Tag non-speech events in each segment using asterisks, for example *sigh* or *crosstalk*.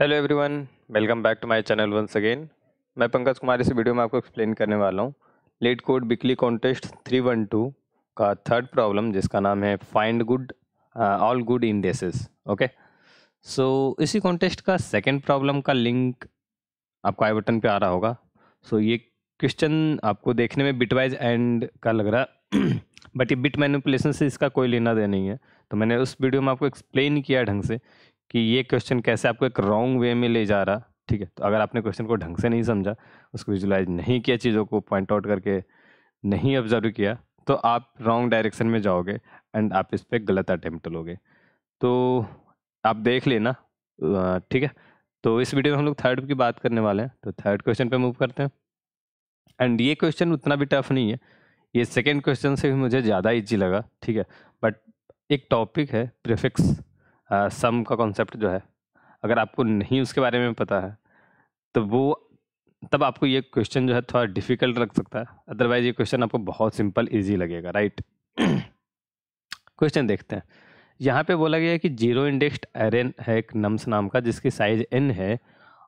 Hello everyone welcome back to my channel once again मैं पंकज कुमार इस video में आपको एक्सप्लेन करने वाला हूँ leetcode weekly contest three one two का थर्ड प्रॉब्लम जिसका नाम है find good all good indices okay so इसी कॉन्टेस्ट का सेकंड प्रॉब्लम का लिंक आपको आई बटन पे आ रहा होगा सो so, ये क्वेश्चन आपको देखने में बिटवाइज एंड का लग रहा बट *clears throat* ये बिट मैनिपुलेशन से इसका कोई लेना देना नहीं है तो मैंने उस वीडियो में आपको एक्सप्लेन किया ढंग से कि ये क्वेश्चन कैसे आपको एक रॉन्ग वे में ले जा रहा ठीक है तो अगर आपने क्वेश्चन को ढंग से नहीं समझा उसको विजुलाइज नहीं किया चीज़ों को पॉइंट आउट करके नहीं ऑब्जर्व किया तो आप रॉन्ग डायरेक्शन में जाओगे एंड आप इस पर गलत अटैम्प्ट लोगे तो आप देख लेना ठीक है तो इस वीडियो में हम लोग थर्ड की बात करने वाले हैं तो थर्ड क्वेश्चन पे मूव करते हैं एंड ये क्वेश्चन उतना भी टफ नहीं है ये सेकेंड क्वेश्चन से भी मुझे ज़्यादा ईजी लगा ठीक है बट एक टॉपिक है प्रिफिक्स सम का कॉन्सेप्ट जो है अगर आपको नहीं उसके बारे में पता है तो वो तब आपको ये क्वेश्चन जो है थोड़ा डिफ़िकल्ट लग सकता है अदरवाइज़ ये क्वेश्चन आपको बहुत सिंपल इजी लगेगा राइट क्वेश्चन देखते हैं यहाँ पे बोला गया है कि जीरो इंडेक्स्ड एरे है एक नम्स नाम का जिसकी साइज एन है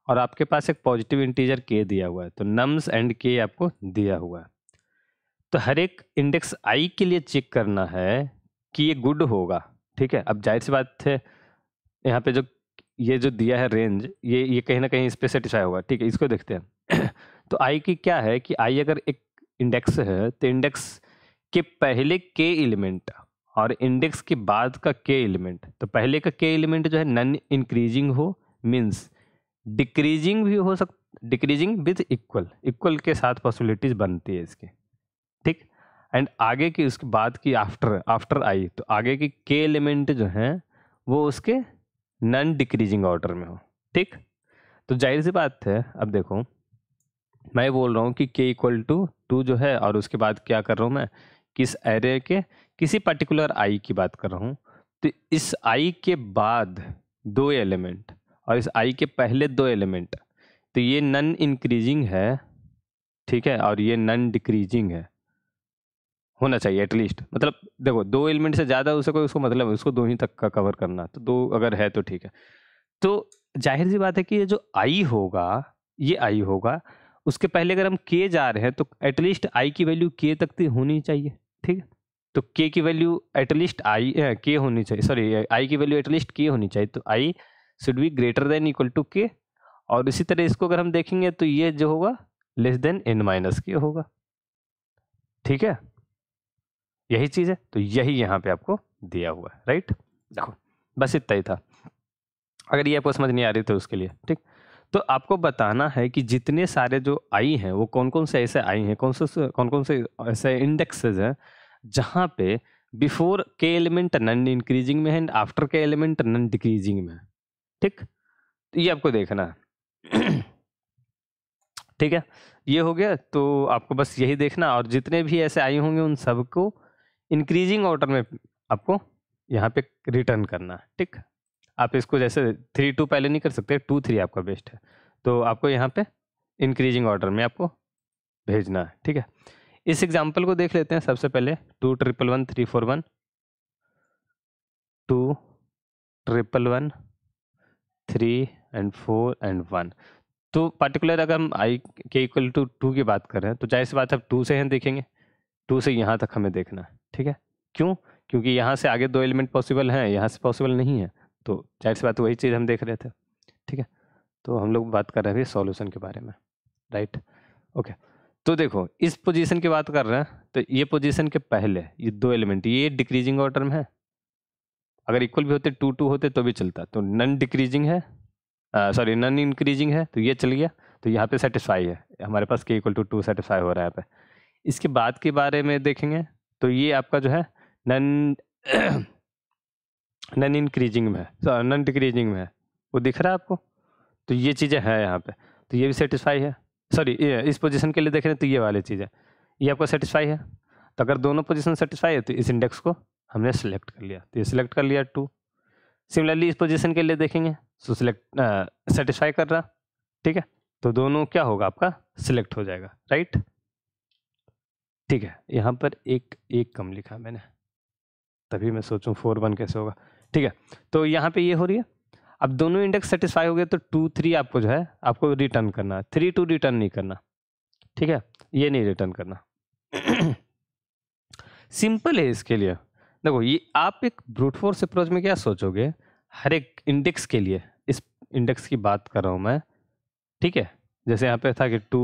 और आपके पास एक पॉजिटिव इंटीजर के दिया हुआ है तो नम्स एंड के आपको दिया हुआ है तो हर एक इंडेक्स आई के लिए चेक करना है कि ये गुड होगा ठीक है अब जाहिर सी बात है यहाँ पे जो ये जो दिया है रेंज ये ये कहीं ना कहीं इस पर सेटिस्फाई होगा ठीक है इसको देखते हैं *clears throat* तो आई की क्या है कि आई अगर एक इंडेक्स है तो इंडेक्स के पहले के एलिमेंट और इंडेक्स के बाद का के एलिमेंट तो पहले का के एलिमेंट जो है नन इंक्रीजिंग हो मीन्स डिक्रीजिंग भी हो सक डिक्रीजिंग विथ इक्वल इक्वल के साथ पॉसिबिलिटीज बनती है इसके ठीक एंड आगे की उसके बाद की आफ्टर आफ्टर आई तो आगे की के एलिमेंट जो हैं वो उसके नॉन डिक्रीजिंग ऑर्डर में हो ठीक तो जाहिर सी बात है अब देखो मैं बोल रहा हूँ कि के इक्वल टू टू जो है और उसके बाद क्या कर रहा हूँ मैं किस एरे के किसी पर्टिकुलर आई की बात कर रहा हूँ तो इस आई के बाद दो एलिमेंट और इस आई के पहले दो एलिमेंट तो ये नन इंक्रीजिंग है ठीक है और ये नन डिक्रीजिंग है होना चाहिए एटलीस्ट मतलब देखो दो एलिमेंट से ज़्यादा उसे कोई उसको मतलब उसको दो ही तक का कवर करना तो दो अगर है तो ठीक है तो जाहिर सी बात है कि ये जो आई होगा ये आई होगा उसके पहले अगर हम के जा रहे हैं तो एटलीस्ट आई की वैल्यू के तक तो होनी चाहिए ठीक है तो के की वैल्यू एटलीस्ट आई के होनी चाहिए सॉरी आई की वैल्यू एटलीस्ट के होनी चाहिए तो I should be greater than equal to K और इसी तरह इसको अगर हम देखेंगे तो ये जो होगा लेस देन एन माइनस के होगा ठीक है यही चीज़ है तो यही यहाँ पे आपको दिया हुआ है राइट देखो बस इतना ही था अगर ये आपको समझ नहीं आ रही तो उसके लिए ठीक तो आपको बताना है कि जितने सारे जो आई हैं वो कौन कौन से ऐसे आई हैं कौन से कौन कौन से ऐसे इंडेक्सेज हैं जहाँ पे बिफोर के एलिमेंट नन इंक्रीजिंग में है and after K element non decreasing में है ठीक तो ये आपको देखना है *clears throat* ठीक है ये हो गया तो आपको बस यही देखना और जितने भी ऐसे आई होंगे उन सबको इंक्रीजिंग ऑर्डर में आपको यहाँ पे रिटर्न करना है ठीक आप इसको जैसे थ्री टू पहले नहीं कर सकते टू थ्री आपका बेस्ट है तो आपको यहाँ पे इंक्रीजिंग ऑर्डर में आपको भेजना है ठीक है इस एग्जाम्पल को देख लेते हैं सबसे पहले two triple one three four one two triple one three and four and one तो पर्टिकुलर अगर हम आई के इक्वल टू टू की बात कर रहे हैं तो जाहिर सी बात है टू से हम देखेंगे टू से यहाँ तक हमें देखना है ठीक है क्यों क्योंकि यहाँ से आगे दो एलिमेंट पॉसिबल हैं यहाँ से पॉसिबल नहीं है तो जाहिर सी बात वही चीज़ हम देख रहे थे ठीक है तो हम लोग बात कर रहे थे सॉल्यूशन के बारे में राइट ओके तो देखो इस पोजीशन की बात कर रहे हैं तो ये पोजीशन के पहले ये दो एलिमेंट ये डिक्रीजिंग ऑर्डर में है अगर इक्वल भी होते टू टू होते तो भी चलता तो नन डिक्रीजिंग है सॉरी नन इंक्रीजिंग है तो ये चल गया तो यहाँ पे सेटिस्फाई है हमारे पास के इक्वल टू टू सेटिस्फाई हो रहा है यहाँ पे इसके बाद के बारे में देखेंगे तो ये आपका जो है नन *clears throat* नन इंक्रीजिंग में है नन डिक्रीजिंग में है वो दिख रहा है आपको तो ये चीज़ें हैं यहाँ पे तो ये भी सेटिस्फाई है सॉरी इस पोजीशन के लिए देख रहे हैं तो ये वाली चीज़ है ये आपका सेटिस्फाई है तो अगर दोनों पोजीशन सेटिस्फाई है तो इस इंडेक्स को हमने सेलेक्ट कर लिया तो ये सिलेक्ट कर लिया टू सिमिलरली इस पोजिशन के लिए देखेंगे सो सिलेक्ट सेटिस्फाई कर रहा ठीक है तो दोनों क्या होगा आपका सिलेक्ट हो जाएगा राइट ठीक है यहाँ पर एक एक कम लिखा मैंने तभी मैं सोचूं फोर वन कैसे होगा ठीक है तो यहाँ पे ये हो रही है अब दोनों इंडेक्स सेटिस्फाई हो गए तो टू थ्री आपको जो है आपको रिटर्न करना है थ्री टू रिटर्न नहीं करना ठीक है ये नहीं रिटर्न करना सिंपल *clears throat* है इसके लिए देखो ये आप एक ब्रूटफोर्स अप्रोच में क्या सोचोगे हर एक इंडेक्स के लिए इस इंडेक्स की बात कर रहा हूँ मैं ठीक है जैसे यहाँ पे था कि टू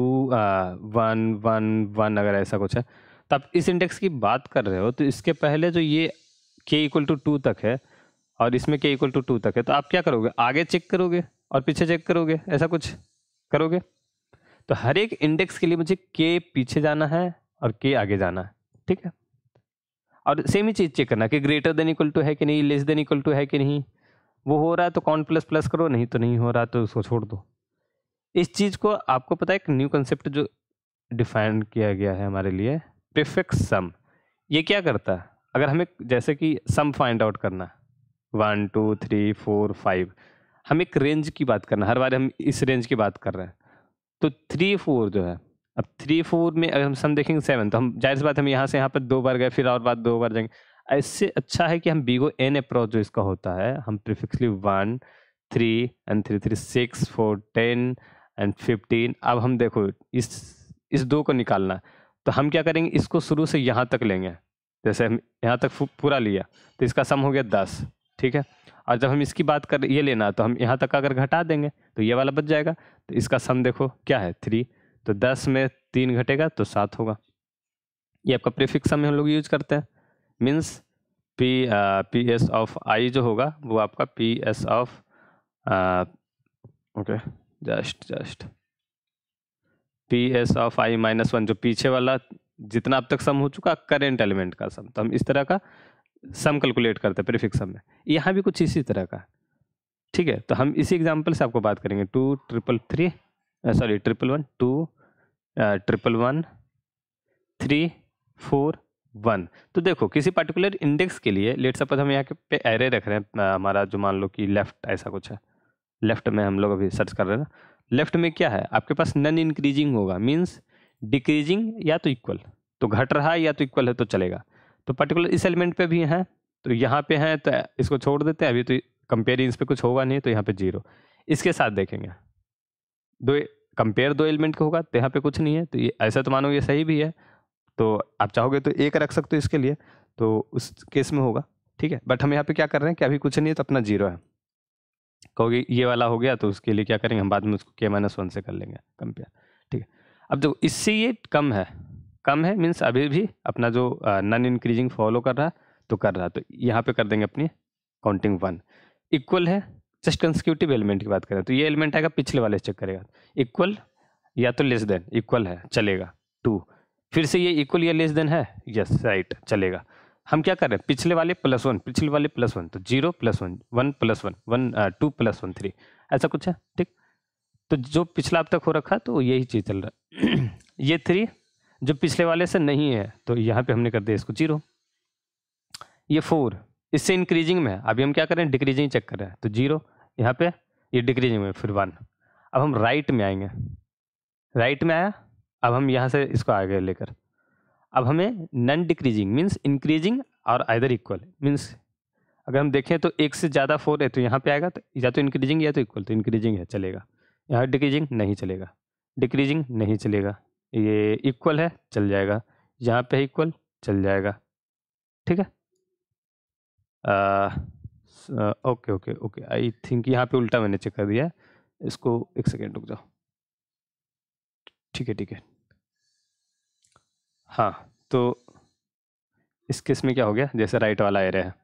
वन वन वन अगर ऐसा कुछ है तो आप इस इंडेक्स की बात कर रहे हो तो इसके पहले जो ये के इक्वल टू टू तक है और इसमें के इक्वल टू टू तक है तो आप क्या करोगे आगे चेक करोगे और पीछे चेक करोगे ऐसा कुछ करोगे तो हर एक इंडेक्स के लिए मुझे के पीछे जाना है और के आगे जाना है ठीक है और सेम ही चीज़ चेक करना कि ग्रेटर देन इक्वल टू है कि नहीं लेस देन इक्वल टू है कि नहीं वो हो रहा है तो कौन प्लस प्लस करो नहीं तो नहीं हो रहा तो उसको छोड़ दो इस चीज़ को आपको पता है एक न्यू कंसेप्ट जो डिफाइन किया गया है हमारे लिए प्रिफिक्स सम ये क्या करता है अगर हमें जैसे कि सम फाइंड आउट करना one two three four five हम एक रेंज की बात करना हर बार हम इस रेंज की बात कर रहे हैं तो थ्री फोर जो है अब थ्री फोर में अगर हम सम देखेंगे सेवन तो हम जाहिर सी बात हम यहाँ से यहाँ पर दो बार गए फिर और बात दो बार जाएंगे इससे अच्छा है कि हम बीगो एन अप्रोच जो इसका होता है हम prefixly one three and three three six four ten and fifteen अब हम देखो इस इस दो को निकालना तो हम क्या करेंगे इसको शुरू से यहाँ तक लेंगे जैसे हम यहाँ तक पूरा लिया तो इसका सम हो गया दस ठीक है और जब हम इसकी बात कर ये लेना तो हम यहाँ तक अगर घटा देंगे तो ये वाला बच जाएगा तो इसका सम देखो क्या है थ्री तो दस में तीन घटेगा तो सात होगा ये आपका प्रीफिक्स सम हम लोग यूज करते हैं means P P S of I जो होगा वो आपका P S of okay just just P S of I minus one जो पीछे वाला जितना अब तक सम हो चुका करेंट एलिमेंट का सम तो हम इस तरह का सम कैलकुलेट करते हैं प्रीफिक्स सम में यहाँ भी कुछ इसी तरह का ठीक है तो हम इसी एग्जाम्पल से आपको बात करेंगे two triple three sorry triple one two triple one three four one तो देखो किसी पर्टिकुलर इंडेक्स के लिए लेट सपोज हम यहाँ पे एरे रख रहे हैं uh, हमारा जो मान लो कि लेफ्ट ऐसा कुछ है लेफ्ट में हम लोग अभी सर्च कर रहे हैं लेफ्ट में क्या है आपके पास नन इंक्रीजिंग होगा मीन्स डिक्रीजिंग या तो इक्वल तो घट रहा है या तो इक्वल है तो चलेगा तो पर्टिकुलर इस एलिमेंट पे भी हैं तो यहाँ पे हैं तो इसको छोड़ देते हैं अभी तो कंपेयरिंग इस पर कुछ होगा नहीं तो यहाँ पे जीरो इसके साथ देखेंगे दो कंपेयर दो एलिमेंट का होगा तो यहाँ पे कुछ नहीं है तो ये ऐसा तो मानो ये सही भी है तो आप चाहोगे तो एक रख सकते हो इसके लिए तो उस केस में होगा ठीक है बट हम यहाँ पर क्या कर रहे हैं कि अभी कुछ नहीं है तो अपना जीरो है कहोगे ये वाला हो गया तो उसके लिए क्या करेंगे हम बाद में उसको के माइनस वन से कर लेंगे कंपेयर ठीक है अब जो इससे ये कम है कम है मीन्स अभी भी अपना जो नन इंक्रीजिंग फॉलो कर रहा है तो कर रहा है तो यहाँ पे कर देंगे अपनी काउंटिंग वन इक्वल है जस्ट कंसिक्यूटिव एलिमेंट की बात करें तो ये एलिमेंट आएगा पिछले वाले चेक करेगा इक्वल या तो लेस देन इक्वल है चलेगा टू फिर से ये इक्वल या लेस देन है यस राइट चलेगा हम क्या कर रहे हैं पिछले वाले प्लस वन पिछले वाले प्लस वन तो zero plus one one plus one one two plus one three ऐसा कुछ है ठीक तो जो पिछला अब तक हो रखा तो यही चीज़ चल रहा है *clears throat* ये थ्री जो पिछले वाले से नहीं है तो यहाँ पे हमने कर दिया इसको जीरो ये फोर इससे इंक्रीजिंग में है अभी हम क्या कर रहे हैं डिक्रीजिंग चेक कर रहे हैं तो जीरो यहाँ पे ये डिक्रीजिंग में फिर वन अब हम राइट में आएंगे राइट में आया अब हम यहाँ से इसको आगे लेकर अब हमें नन डिक्रीजिंग मीन्स इंक्रीजिंग और आइदर इक्वल मीन्स अगर हम देखें तो एक से ज़्यादा फोर है तो यहाँ पे आएगा तो या तो इंक्रीजिंग या तो इक्वल तो इंक्रीजिंग है चलेगा यहाँ डिक्रीजिंग नहीं चलेगा डिक्रीजिंग नहीं चलेगा ये इक्वल है चल जाएगा यहाँ पे इक्वल चल जाएगा ठीक है okay okay okay I think यहाँ पे उल्टा मैंने चेक कर दिया इसको एक सेकेंड रुक जाओ ठीक है ठीक है हाँ, तो इस केस में क्या हो गया? जैसे राइट वाला एरे है।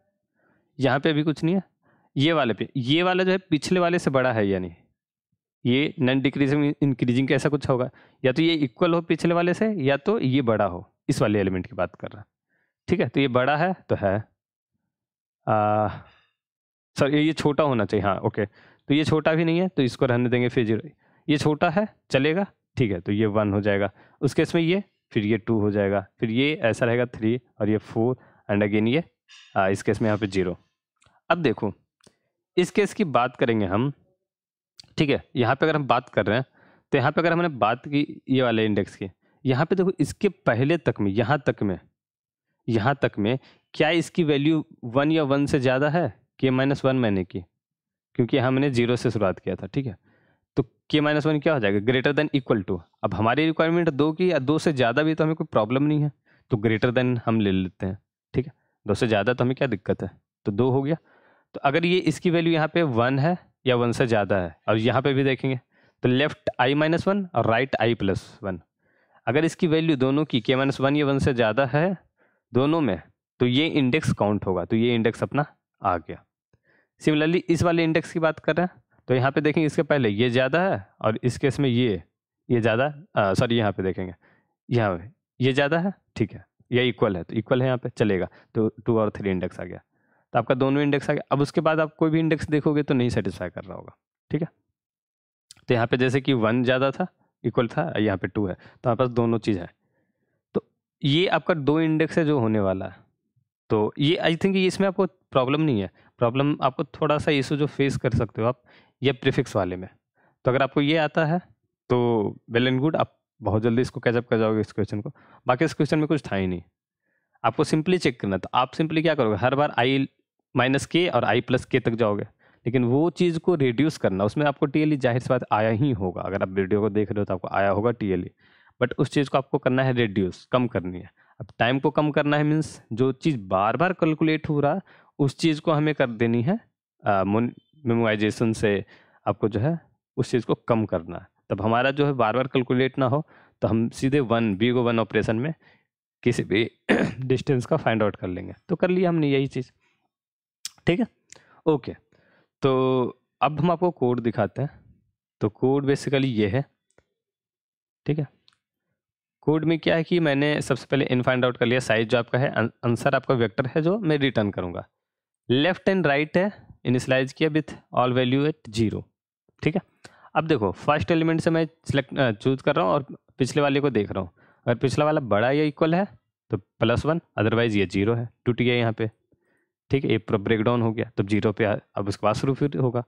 यहाँ पे अभी कुछ नहीं है। ये वाले पे ये वाला जो है पिछले वाले से बड़ा है या नहीं? ये नन डिक्रीजिंग इंक्रीजिंग का ऐसा कुछ होगा। या तो ये इक्वल हो पिछले वाले से या तो ये बड़ा हो। इस वाले एलिमेंट की बात कर रहा। ठीक है? तो ये बड़ा है तो है। सर ये छोटा होना चाहिए। हाँ, ओके। तो ये छोटा भी नहीं है तो इसको रहने देंगे फिर जीरो ये छोटा है, चलेगा। ठीक है, तो ये वन हो जाएगा। उस केस में ये फिर ये टू हो जाएगा फिर ये ऐसा रहेगा थ्री और ये फोर एंड अगेन ये आ, इस केस में यहाँ पे जीरो अब देखो इस केस की बात करेंगे हम ठीक है यहाँ पे अगर हम बात कर रहे हैं तो यहाँ पे अगर हमने बात की ये वाले इंडेक्स की यहाँ पे देखो इसके पहले तक में यहाँ तक में यहाँ तक में क्या इसकी वैल्यू वन या वन से ज़्यादा है कि माइनस वन महीने की क्योंकि हमने जीरो से शुरुआत किया था ठीक है तो के माइनस वन क्या हो जाएगा ग्रेटर देन इक्वल टू अब हमारी रिक्वायरमेंट दो की या दो से ज़्यादा भी तो हमें कोई प्रॉब्लम नहीं है तो ग्रेटर देन हम ले लेते हैं ठीक है दो से ज़्यादा तो हमें क्या दिक्कत है तो दो हो गया तो अगर ये इसकी वैल्यू यहाँ पे वन है या वन से ज़्यादा है और यहाँ पे भी देखेंगे तो लेफ्ट आई माइनस वन और राइट आई प्लस वन अगर इसकी वैल्यू दोनों की के माइनस वन या वन से ज़्यादा है दोनों में तो ये इंडेक्स काउंट होगा तो ये इंडेक्स अपना आ गया सिमिलरली इस वाले इंडेक्स की बात कर रहे हैं तो यहाँ पे देखेंगे इसके पहले ये ज़्यादा है और इस केस में ये ये ज़्यादा सॉरी यहाँ पे देखेंगे यहाँ पे ये ज़्यादा है ठीक है ये इक्वल है तो इक्वल है यहाँ पे चलेगा तो टू और थ्री इंडेक्स आ गया तो आपका दोनों इंडेक्स आ गया अब उसके बाद आप कोई भी इंडेक्स देखोगे तो नहीं सेटिस्फाई कर रहा होगा ठीक है तो यहाँ पे जैसे कि वन ज़्यादा था इक्वल था यहाँ पे टू है तो हमारे पास दोनों चीज़ है तो ये आपका दो इंडेक्स है जो होने वाला है तो ये आई थिंक इसमें आपको प्रॉब्लम नहीं है प्रॉब्लम आपको थोड़ा सा इशू जो फेस कर सकते हो आप या प्रीफिक्स वाले में तो अगर आपको ये आता है तो वेल एंड गुड आप बहुत जल्दी इसको कैचअप कर जाओगे इस क्वेश्चन को बाकी इस क्वेश्चन में कुछ था ही नहीं आपको सिंपली चेक करना तो आप सिंपली क्या करोगे हर बार आई माइनस के और आई प्लस के तक जाओगे लेकिन वो चीज़ को रिड्यूस करना उसमें आपको टीएलई जाहिर सी बात आया ही होगा अगर आप वीडियो को देख रहे हो तो आपको आया होगा टीएलई बट उस चीज़ को आपको करना है रिड्यूस कम करनी है अब टाइम को कम करना है मीन्स जो चीज़ बार बार कैलकुलेट हो रहा उस चीज़ को हमें कर देनी है मेमोराइजेशन से आपको जो है उस चीज़ को कम करना है तब हमारा जो है बार बार कैलकुलेट ना हो तो हम सीधे वन बी को वन ऑपरेशन में किसी भी डिस्टेंस *clears throat* का फाइंड आउट कर लेंगे तो कर लिया हमने यही चीज़ ठीक है ओके तो अब हम आपको कोड दिखाते हैं तो कोड बेसिकली ये है ठीक है कोड में क्या है कि मैंने सबसे पहले इन फाइंड आउट कर लिया साइज जो आपका है आंसर आपका वेक्टर है जो मैं रिटर्न करूँगा लेफ्ट एंड राइट है इनिशलाइज किया with all value at zero ठीक है अब देखो फर्स्ट एलिमेंट से मैं सिलेक्ट चूज कर रहा हूँ और पिछले वाले को देख रहा हूँ अगर पिछला वाला बड़ा या इक्वल है तो प्लस वन अदरवाइज ये जीरो है टूट गया यहाँ पे ठीक है एक पूरा ब्रेक डाउन हो गया तो जीरो पे अब उसके बाद शुरू फिर होगा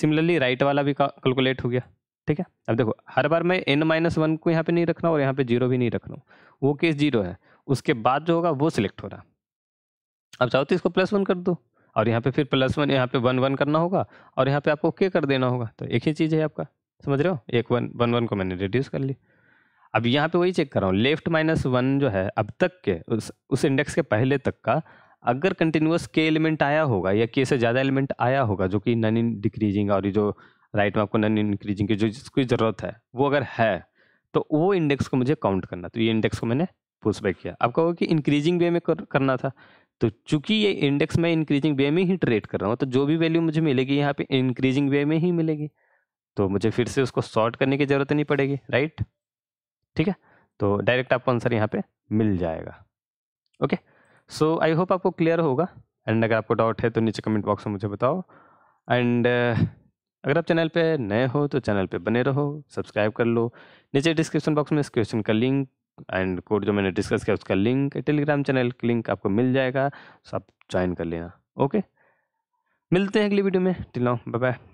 सिमिलरली राइट वाला भी कैलकुलेट हो गया ठीक है अब देखो हर बार मैं एन माइनस वन को यहाँ पे नहीं रख रहा और यहाँ पे जीरो भी नहीं रख रहा हूँ वो केस जीरो है उसके बाद जो होगा वो सिलेक्ट हो रहा अब चाहो तो इसको प्लस वन कर दो और यहाँ पे फिर प्लस वन यहाँ पे वन वन करना होगा और यहाँ पे आपको के कर देना होगा तो एक ही चीज़ है आपका समझ रहे हो एक वन वन वन को मैंने रिड्यूस कर ली अब यहाँ पे वही चेक कर रहा हूँ लेफ्ट माइनस वन जो है अब तक के उस उस इंडेक्स के पहले तक का अगर कंटिन्यूस के एलिमेंट आया होगा या के से ज़्यादा एलिमेंट आया होगा जो कि नन डिक्रीजिंग और जो राइट में आपको नन इनक्रीजिंग की जो जिसकी ज़रूरत है वो अगर है तो वो इंडेक्स को मुझे काउंट करना तो ये इंडेक्स को मैंने पुश बैक किया आप कहोगे कि इंक्रीजिंग वे में करना था तो चूंकि ये इंडेक्स मैं इंक्रीजिंग वे में ही ट्रेड कर रहा हूँ तो जो भी वैल्यू मुझे मिलेगी यहाँ पे इंक्रीजिंग वे में ही मिलेगी तो मुझे फिर से उसको सॉर्ट करने की ज़रूरत नहीं पड़ेगी राइट ठीक है तो डायरेक्ट आपको आंसर यहाँ पे मिल जाएगा ओके सो आई होप आपको क्लियर होगा एंड अगर आपको डाउट है तो नीचे कमेंट बॉक्स में मुझे बताओ एंड uh, अगर आप चैनल पे नए हो तो चैनल पे बने रहो सब्सक्राइब कर लो नीचे डिस्क्रिप्शन बॉक्स में इस क्वेश्चन का लिंक एंड कोड जो मैंने डिस्कस किया उसका लिंक टेलीग्राम चैनल का लिंक आपको मिल जाएगा सो आप ज्वाइन कर लेना ओके मिलते हैं अगली वीडियो में टिल नाउ बाय बाय